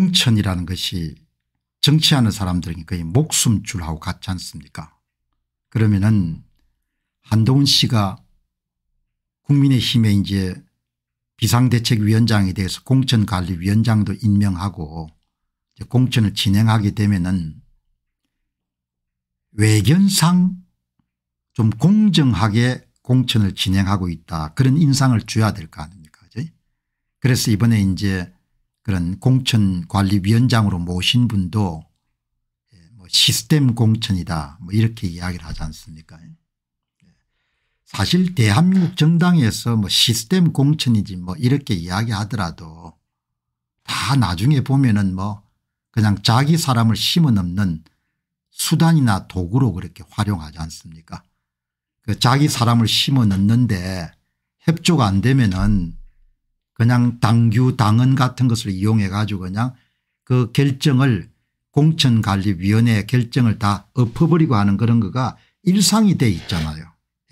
공천이라는 것이 정치하는 사람들은 거의 목숨줄하고 같지 않습니까 그러면은 한동훈 씨가 국민의힘에 이제 비상대책위원장에 대해서 공천관리위원장도 임명하고 공천을 진행하게 되면은 외견상 좀 공정하게 공천을 진행하고 있다 그런 인상을 줘야 될 거 아닙니까 그래서 이번에 이제 그런 공천관리위원장으로 모신 분도 예, 뭐 시스템 공천이다 뭐 이렇게 이야기를 하지 않습니까 예. 사실 대한민국 정당에서 뭐 시스템 공천이지 뭐 이렇게 이야기하더라도 다 나중에 보면은 뭐 그냥 자기 사람을 심어 넘는 수단이나 도구로 그렇게 활용하지 않습니까 그 자기 사람을 심어 넣는데 협조가 안 되면은 그냥 당규 당은 같은 것을 이용해 가지고 그냥 그 결정을 공천관리위원회의 결정을 다 엎어버리고 하는 그런 거가 일상이 돼 있잖아요.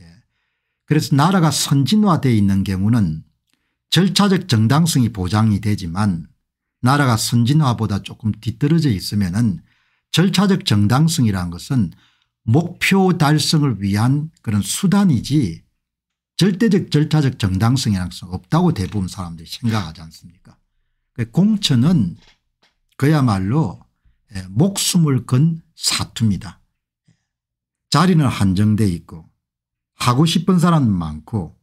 예. 그래서 나라가 선진화되어 있는 경우는 절차적 정당성이 보장이 되지만 나라가 선진화보다 조금 뒤떨어져 있으면 은 절차적 정당성이라는 것은 목표 달성을 위한 그런 수단이지 절대적 절차적 정당성이 없다고 대부분 사람들이 생각하지 않습니까 그 공천은 그야말로 예, 목숨을 건 사투입니다. 자리는 한정돼 있고 하고 싶은 사람 많고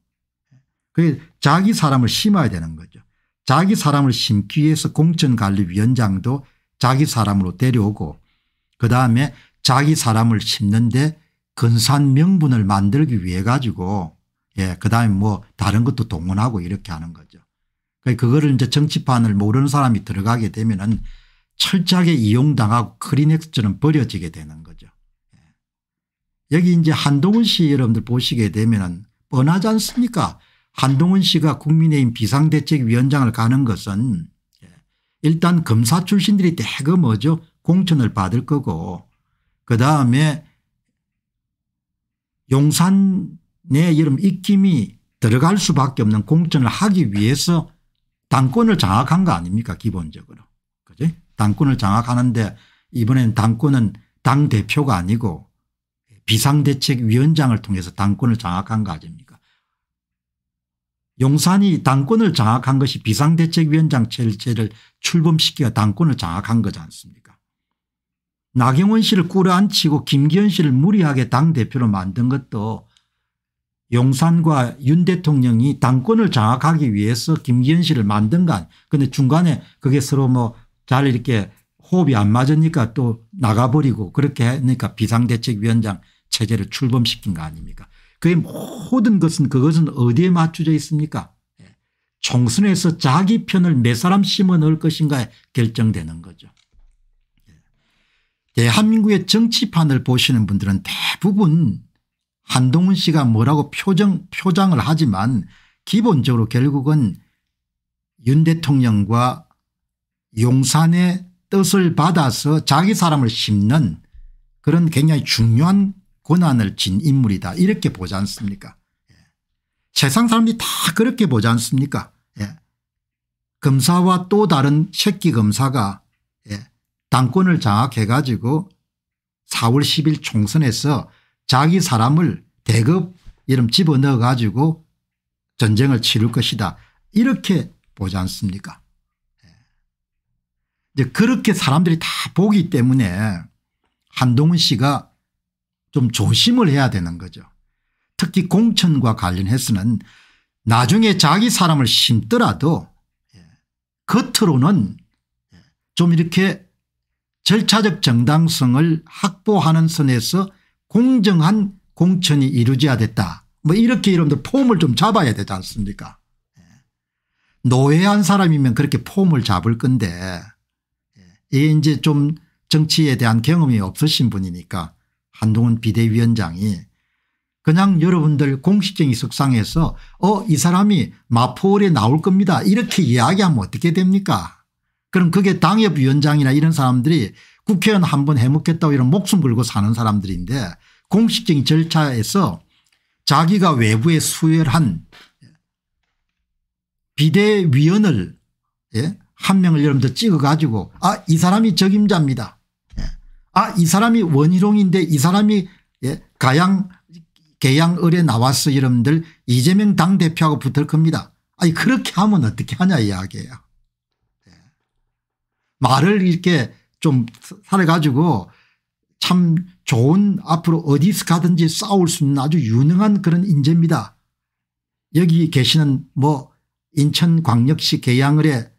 예, 그게 자기 사람을 심어야 되는 거죠. 자기 사람을 심기 위해서 공천관리위원장도 자기 사람으로 데려오고 그다음에 자기 사람을 심는데 근산 명분을 만들기 위해 가지고 예, 그 다음에 뭐 다른 것도 동원하고 이렇게 하는 거죠. 그러니까 그거를 이제 정치판을 모르는 사람이 들어가게 되면은 철저하게 이용당하고 크리넥스처럼 버려지게 되는 거죠. 예. 여기 이제 한동훈 씨 여러분들 보시게 되면은 뻔하지 않습니까? 한동훈 씨가 국민의힘 비상대책위원장을 가는 것은 예. 일단 검사 출신들이 대거 뭐죠? 공천을 받을 거고 그다음에 용산 내 여름 입김이 들어갈 수밖에 없는 공천을 하기 위해서 당권을 장악한 거 아닙니까 기본적으로. 그지 당권을 장악하는데 이번엔 당권은 당대표가 아니고 비상대책위원장을 통해서 당권을 장악한 거 아닙니까 용산이 당권을 장악한 것이 비상대책위원장 체제를 출범시키가 당권을 장악한 거지 않습니까 나경원 씨를 꾸려앉히고 김기현 씨를 무리하게 당대표로 만든 것도 용산과 윤 대통령이 당권을 장악하기 위해서 김기현 씨를 만든 건그런데 중간에 그게 서로 뭐 잘 이렇게 호흡이 안 맞으니까 또 나가버리고 그렇게 하니까 비상대책위원장 체제를 출범시킨 거 아닙니까 그게 모든 것은 그것은 어디에 맞춰져 있습니까 예. 총선에서 자기 편을 몇 사람 심어 넣을 것인가에 결정되는 거죠. 예. 대한민국의 정치판을 보시는 분들은 대부분 한동훈 씨가 뭐라고 표정, 표장을 하지만 기본적으로 결국은 윤 대통령과 용산의 뜻을 받아서 자기 사람을 심는 그런 굉장히 중요한 권한을 진 인물이다 이렇게 보지 않습니까 예. 세상 사람들이 다 그렇게 보지 않습니까 예. 검사와 또 다른 새끼 검사가 예. 당권을 장악해 가지고 4월 10일 총선에서 자기 사람을 대급 이름 집어넣어 가지고 전쟁을 치를 것이다. 이렇게 보지 않습니까 예. 이제 그렇게 사람들이 다 보기 때문에 한동훈 씨가 좀 조심을 해야 되는 거죠. 특히 공천과 관련해서는 나중에 자기 사람을 심더라도 예, 겉으로는 예, 좀 이렇게 절차적 정당성을 확보하는 선에서 공정한 공천이 이루어져야 됐다. 뭐 이렇게 여러분들 폼을 좀 잡아야 되지 않습니까 예. 노예한 사람이면 그렇게 폼을 잡을 건데 예. 이제좀 정치에 대한 경험이 없으신 분이니까 한동훈 비대위원장이 그냥 여러분들 공식적인 속상에서 어 이 사람이 마포홀에 나올 겁니다 이렇게 이야기하면 어떻게 됩니까 그럼 그게 당협위원장이나 이런 사람들이 국회의원 한 번 해먹겠다고 이런 목숨 걸고 사는 사람들인데 공식적인 절차에서 자기가 외부에 수혈한 비대위원을 예? 한 명을 여러분들 찍어 가지고 아 이 사람이 적임자입니다. 예. 아이 사람이 원희룡인데 이 사람이 예? 가양 개양을에 나와서 여러분들 이재명 당대표하고 붙을 겁니다. 아니 그렇게 하면 어떻게 하냐 이야기예요. 예. 말을 이렇게 좀 살아가지고 참 좋은 앞으로 어디서 가든지 싸울 수 있는 아주 유능한 그런 인재입니다. 여기 계시는 뭐 인천광역시 계양을에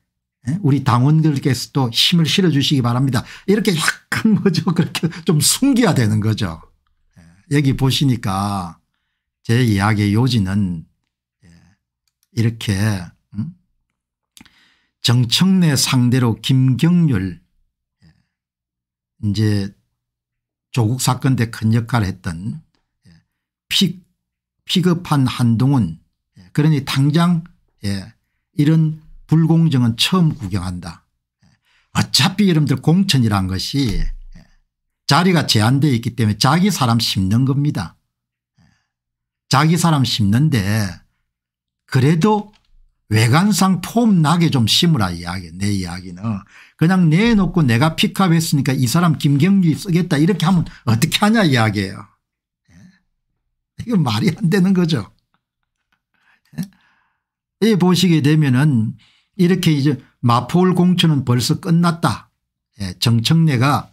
예, 우리 당원들께서 또 힘을 실어주시기 바랍니다. 이렇게 약간 뭐죠 그렇게 좀 숨겨야 되는 거죠. 예, 여기 보시니까 제 이야기의 요지는 예, 이렇게 음? 정청래 상대로 김경률 이제 조국 사건 때큰 역할을 했던 피, 예, 급한 한동훈 예, 그러니 당장 예, 이런 불공정은 처음 구경한다. 예, 어차피 여러분들 공천이란 것이 자리가 제한되어 있기 때문에 자기 사람 심는 겁니다. 자기 사람 심는데 그래도 외관상 폼 나게 좀 심으라 이야기 내 이야기는 그냥 내놓고 내가 픽업했으니까 이 사람 김경률 쓰겠다 이렇게 하면 어떻게 하냐 이야기예요. 예? 이거 말이 안 되는 거죠. 예? 이 보시게 되면은 이렇게 이제 마포울 공천은 벌써 끝났다. 예, 정청래가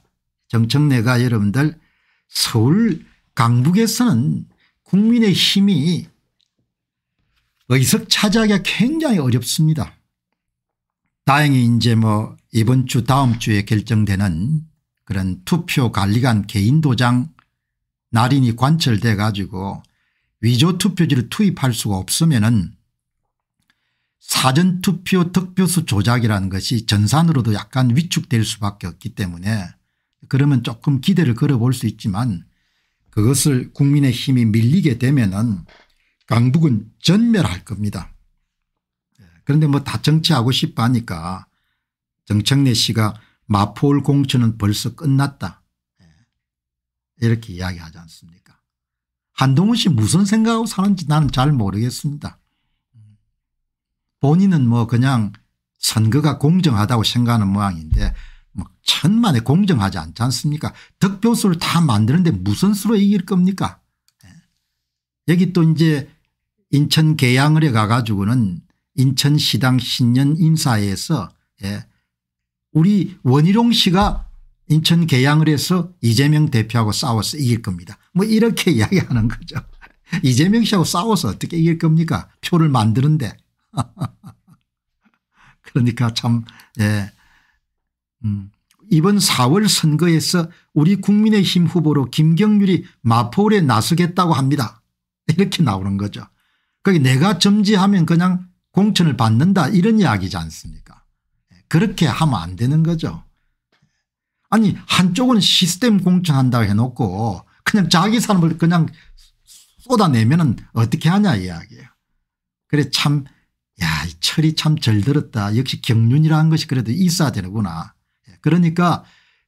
정청래가 여러분들 서울 강북에서는 국민의 힘이 의석 차지하기가 굉장히 어렵습니다. 다행히 이제 뭐 이번 주 다음 주에 결정되는 그런 투표 관리관 개인 도장 날인이 관철돼 가지고 위조 투표지를 투입할 수가 없으면 은 사전투표 득표수 조작이라는 것이 전산으로도 약간 위축될 수밖에 없기 때문에 그러면 조금 기대를 걸어볼 수 있지만 그것을 국민의힘이 밀리게 되면 은 강북은 전멸할 겁니다. 그런데 뭐 다 정치하고 싶어 하니까 정청래 씨가 마포울 공천은 벌써 끝났다. 예. 이렇게 이야기하지 않습니까 한동훈 씨 무슨 생각하고 사는지 나는 잘 모르겠습니다. 본인은 뭐 그냥 선거가 공정하다고 생각하는 모양인데 뭐 천만에 공정하지 않지 않습니까 득표수를 다 만드는데 무슨 수로 이길 겁니까 예. 여기 또 이제 인천 계양을에 가가지고는 인천시당 신년 인사에서예 우리 원희룡 씨가 인천 개양을 해서 이재명 대표하고 싸워서 이길 겁니다. 뭐 이렇게 이야기하는 거죠. 이재명 씨하고 싸워서 어떻게 이길 겁니까 표를 만드는데. 그러니까 참 예. 음. 이번 4월 선거에서 우리 국민의힘 후보로 김경률이 마포울에 나서겠다고 합니다. 이렇게 나오는 거죠. 그게 내가 점지하면 그냥 공천을 받는다 이런 이야기지 않습니까 그렇게 하면 안 되는 거죠. 아니 한쪽은 시스템 공천한다고 해놓고 그냥 자기 사람을 그냥 쏟아내면 은 어떻게 하냐 이야기예요. 그래 참 야, 철이 참절 들었다. 역시 경륜이라는 것이 그래도 있어야 되는구나. 예, 그러니까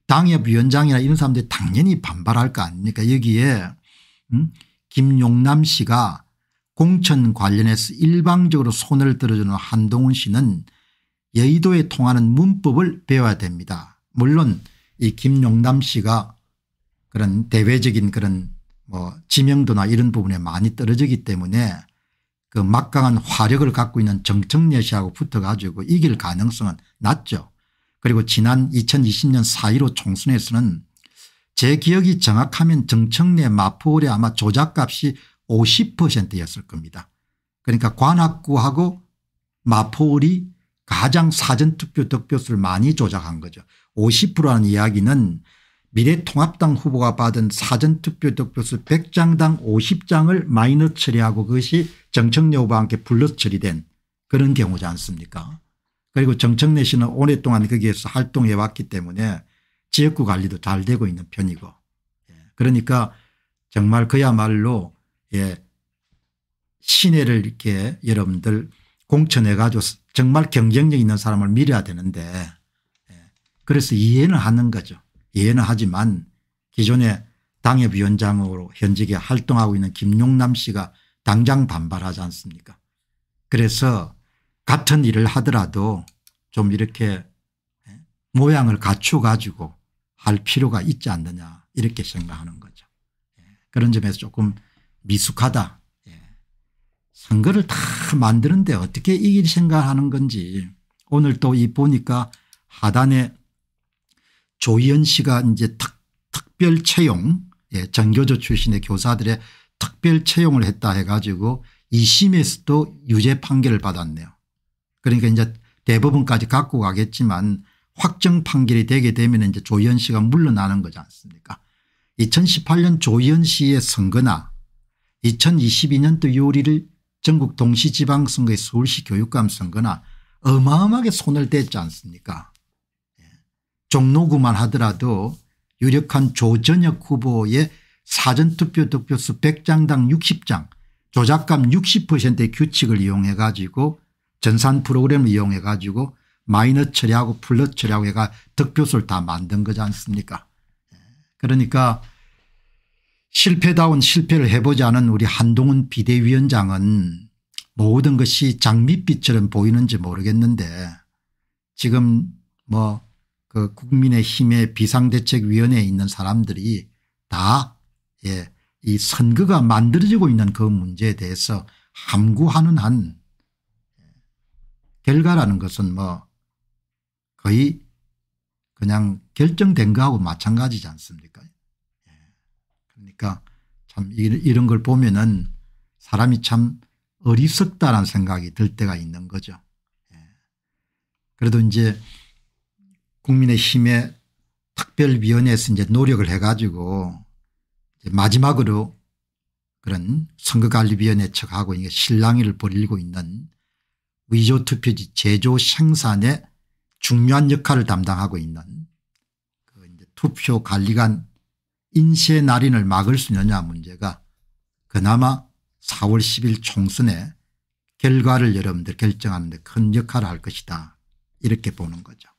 당협 위원장이나 이런 사람들이 당연히 반발할 거 아닙니까 여기에 음? 김용남 씨가 공천 관련해서 일방적으로 손을 들어주는 한동훈 씨는 여의도에 통하는 문법을 배워야 됩니다. 물론 이 김용남 씨가 그런 대외적인 그런 뭐 지명도나 이런 부분에 많이 떨어지기 때문에 그 막강한 화력을 갖고 있는 정청래 씨하고 붙어가지고 이길 가능성은 낮죠. 그리고 지난 2020년 4.15 총선에서는 제 기억이 정확하면 정청래 마포울의 아마 조작값이 50%였을 겁니다. 그러니까 관악구하고 마포울이 가장 사전투표 득표수를 많이 조작한 거죠. 50%라는 이야기는 미래통합당 후보가 받은 사전투표 득표수 100장당 50장을 마이너 처리하고 그것이 정청래 후보와 함께 불러 처리된 그런 경우지 않습니까 그리고 정청래 씨는 오랫동안 거기에서 활동해 왔기 때문에 지역구 관리도 잘 되고 있는 편이고 예, 그러니까 정말 그야말로 예, 신뢰를 이렇게 여러분들 공천해 가지고 정말 경쟁력 있는 사람을 밀어야 되는데 예. 그래서 이해는 하는 거죠. 이해는 하지만 기존에 당협위원장으로 현직에 활동하고 있는 김용남 씨가 당장 반발하지 않습니까 그래서 같은 일을 하더라도 좀 이렇게 예, 모양을 갖추어 가지고 할 필요가 있지 않느냐 이렇게 생각하는 거죠. 예. 그런 점에서 조금 미숙하다 선거를 다 만드는데 어떻게 이길 생각하는 건지 오늘 또 이 보니까 하단에 조희연 씨가 이제 특, 특별 채용 예, 전교조 출신의 교사들의 특별 채용을 했다 해가지고 2심에서도 유죄 판결을 받았네요. 그러니까 이제 대법원까지 갖고 가겠지만 확정 판결이 되게 되면 이제 조희연 씨가 물러나는 거지 않습니까 2018년 조희연 씨의 선거나 2022년도 요리를 전국 동시지방선거의 서울시 교육감 선거나 어마어마하게 손을 댔지 않습니까 예. 종로구만 하더라도 유력한 조전혁 후보의 사전투표 득표수 100장당 60장 조작감 60%의 규칙을 이용해 가지고 전산 프로그램을 이용해 가지고 마이너 처리하고 플러 처리하고 해가 득표수를 다 만든 거지 않습니까 예. 그러니까 실패다운 실패를 해보지 않은 우리 한동훈 비대위원장은 모든 것이 장밋빛처럼 보이는지 모르겠는데 지금 뭐 그 국민의힘의 비상대책위원회에 있는 사람들이 다 예, 이 선거가 만들어지고 있는 그 문제에 대해서 함구하는 한 결과라는 것은 뭐 거의 그냥 결정된 거하고 마찬가지지 않습니까 그러니까 참 이런 걸 보면은 사람이 참 어리석다라는 생각이 들 때가 있는 거죠. 예. 그래도 이제 국민의힘의 특별위원회에서 이제 노력을 해가지고 이제 마지막으로 그런 선거관리위원회 측하고 이게 실랑이를 벌이고 있는 위조투표지 제조 생산에 중요한 역할을 담당하고 있는 그 투표관리관 인쇄 날인을 막을 수 있느냐 문제가 그나마 4월 10일 총선에 결과를 여러분들 결정하는 데큰 역할을 할 것이다 이렇게 보는 거죠.